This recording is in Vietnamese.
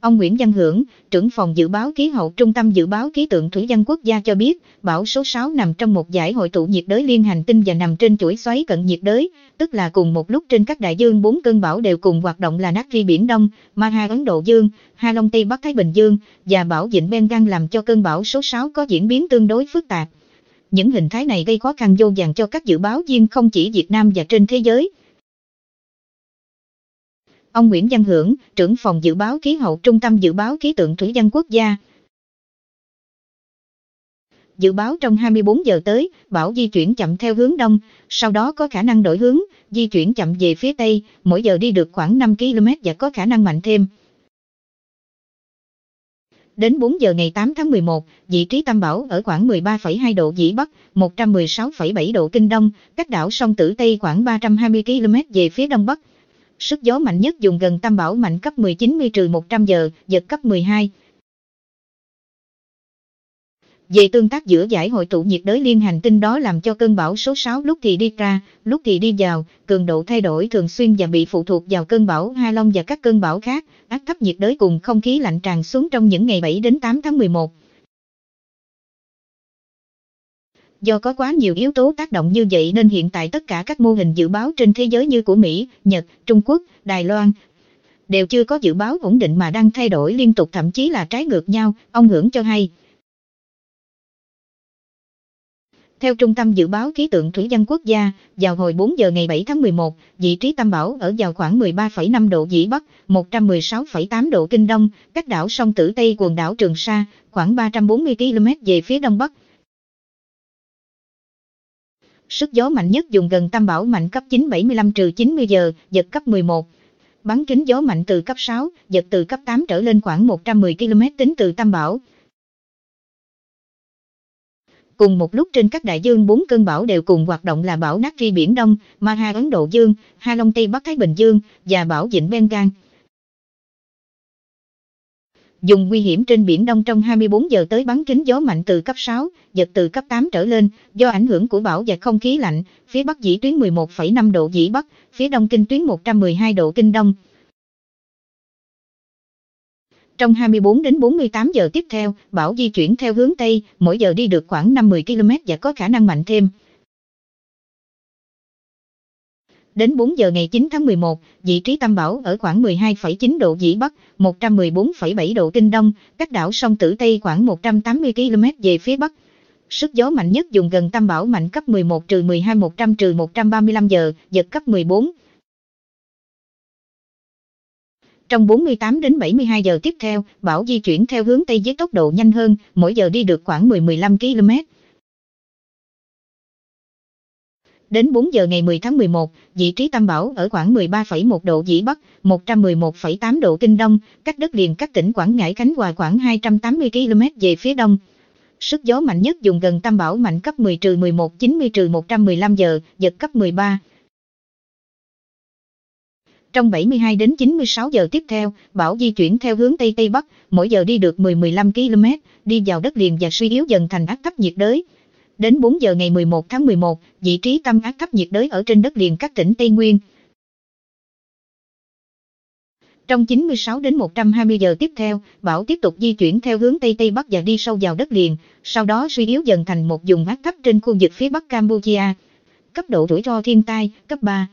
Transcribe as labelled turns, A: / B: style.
A: Ông Nguyễn Văn Hưởng, trưởng phòng dự báo khí hậu Trung tâm dự báo khí tượng thủy văn quốc gia cho biết, bão số 6 nằm trong một giải hội tụ nhiệt đới liên hành tinh và nằm trên chuỗi xoáy cận nhiệt đới, tức là cùng một lúc trên các đại dương bốn cơn bão đều cùng hoạt động là nát Natri biển Đông, Maha Ấn Độ Dương, ha Long Tây Bắc Thái Bình Dương và bão Vịnh Bengal làm cho cơn bão số 6 có diễn biến tương đối phức tạp. Những hình thái này gây khó khăn vô vàng cho các dự báo viên không chỉ Việt Nam và trên thế giới. Ông Nguyễn Văn Hưởng, trưởng phòng dự báo khí hậu Trung tâm Dự báo Khí tượng Thủy văn Quốc gia. Dự báo trong 24 giờ tới, bão di chuyển chậm theo hướng đông, sau đó có khả năng đổi hướng, di chuyển chậm về phía tây, mỗi giờ đi được khoảng 5 km và có khả năng mạnh thêm. Đến 4 giờ ngày 8 tháng 11, vị trí tâm bão ở khoảng 13,2 độ Vĩ Bắc, 116,7 độ Kinh Đông, cách đảo sông Tử Tây khoảng 320 km về phía Đông Bắc. Sức gió mạnh nhất dùng gần tam bảo mạnh cấp 19 trừ 100 giờ, giật cấp 12. Về tương tác giữa giải hội tụ nhiệt đới liên hành tinh đó làm cho cơn bão số 6 lúc thì đi ra, lúc thì đi vào, cường độ thay đổi thường xuyên và bị phụ thuộc vào cơn bão Hai Long và các cơn bão khác, áp thấp nhiệt đới cùng không khí lạnh tràn xuống trong những ngày 7 đến 8 tháng 11. Do có quá nhiều yếu tố tác động như vậy nên hiện tại tất cả các mô hình dự báo trên thế giới như của Mỹ, Nhật, Trung Quốc, Đài Loan đều chưa có dự báo ổn định mà đang thay đổi liên tục thậm chí là trái ngược nhau, ông hưởng cho hay. Theo Trung tâm Dự báo Khí tượng Thủy văn Quốc gia, vào hồi 4 giờ ngày 7 tháng 11, vị trí tâm bão ở vào khoảng 13,5 độ Vĩ Bắc, 116,8 độ Kinh Đông, cách đảo sông Tử Tây quần đảo Trường Sa, khoảng 340 km về phía Đông Bắc. Sức gió mạnh nhất dùng gần tâm bão mạnh cấp 975 trừ 90 giờ, giật cấp 11. Bắn kính gió mạnh từ cấp 6, giật từ cấp 8 trở lên khoảng 110 km tính từ tâm bão. Cùng một lúc trên các đại dương bốn cơn bão đều cùng hoạt động là bão Natri Biển Đông, Maha Ấn Độ Dương, Ha Long Tây Bắc Thái Bình Dương và bão Vịnh Bengal dùng nguy hiểm trên biển Đông trong 24 giờ tới bắn kính gió mạnh từ cấp 6, giật từ cấp 8 trở lên, do ảnh hưởng của bão và không khí lạnh, phía Bắc dĩ tuyến 11,5 độ dĩ Bắc, phía Đông kinh tuyến 112 độ kinh Đông. Trong 24 đến 48 giờ tiếp theo, bão di chuyển theo hướng Tây, mỗi giờ đi được khoảng 50 km và có khả năng mạnh thêm. Đến 4 giờ ngày 9 tháng 11, vị trí tâm bão ở khoảng 12,9 độ Vĩ Bắc, 114,7 độ Kinh Đông, cách đảo sông Tử Tây khoảng 180 km về phía Bắc. Sức gió mạnh nhất dùng gần tâm bão mạnh cấp 11 trừ 12 100 trừ 135 giờ, giật cấp 14. Trong 48 đến 72 giờ tiếp theo, bão di chuyển theo hướng Tây với tốc độ nhanh hơn, mỗi giờ đi được khoảng 10-15 km Đến 4 giờ ngày 10 tháng 11, vị trí tâm bão ở khoảng 13,1 độ Vĩ Bắc, 111,8 độ Kinh Đông, cách đất liền các tỉnh Quảng Ngãi Khánh Hòa khoảng 280 km về phía đông. Sức gió mạnh nhất dùng gần tâm bão mạnh cấp 10 trừ 11 90 trừ 115 giờ, giật cấp 13. Trong 72 đến 96 giờ tiếp theo, bão di chuyển theo hướng Tây Tây Bắc, mỗi giờ đi được 10-15 km, đi vào đất liền và suy yếu dần thành áp thấp nhiệt đới. Đến 4 giờ ngày 11 tháng 11, vị trí tâm áp thấp nhiệt đới ở trên đất liền các tỉnh Tây Nguyên. Trong 96 đến 120 giờ tiếp theo, bão tiếp tục di chuyển theo hướng Tây Tây Bắc và đi sâu vào đất liền, sau đó suy yếu dần thành một vùng áp thấp trên khu vực phía Bắc Campuchia. Cấp độ rủi ro thiên tai, cấp 3.